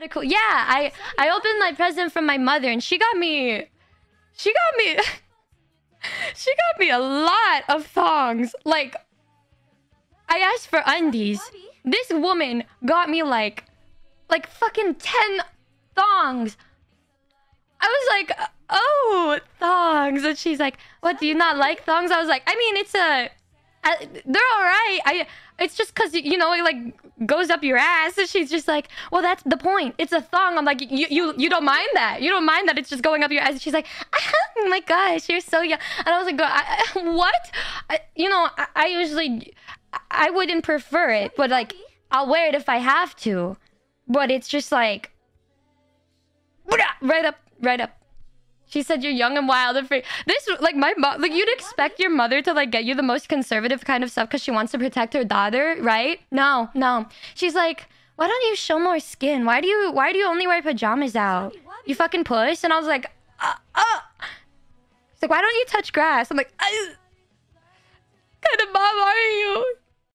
Yeah, I I opened my present from my mother, and she got me, she got me, she got me a lot of thongs. Like, I asked for undies. This woman got me like, like fucking ten thongs. I was like, oh, thongs, and she's like, what? Do you not like thongs? I was like, I mean, it's a I, they're all right. I it's just cause you know it like goes up your ass, and she's just like, well, that's the point. It's a thong. I'm like, you you you don't mind that. You don't mind that it's just going up your ass. And she's like, uh-huh. oh my gosh, you're so young. And I was like, I, what? I, you know, I, I usually I wouldn't prefer it, but like I'll wear it if I have to. But it's just like, right up, right up. She said you're young and wild and free. This like my mom like you'd expect your mother to like get you the most conservative kind of stuff because she wants to protect her daughter, right? No, no. She's like, why don't you show more skin? Why do you why do you only wear pajamas out? You fucking push. And I was like, uh, uh. She's like, why don't you touch grass? I'm like, uh.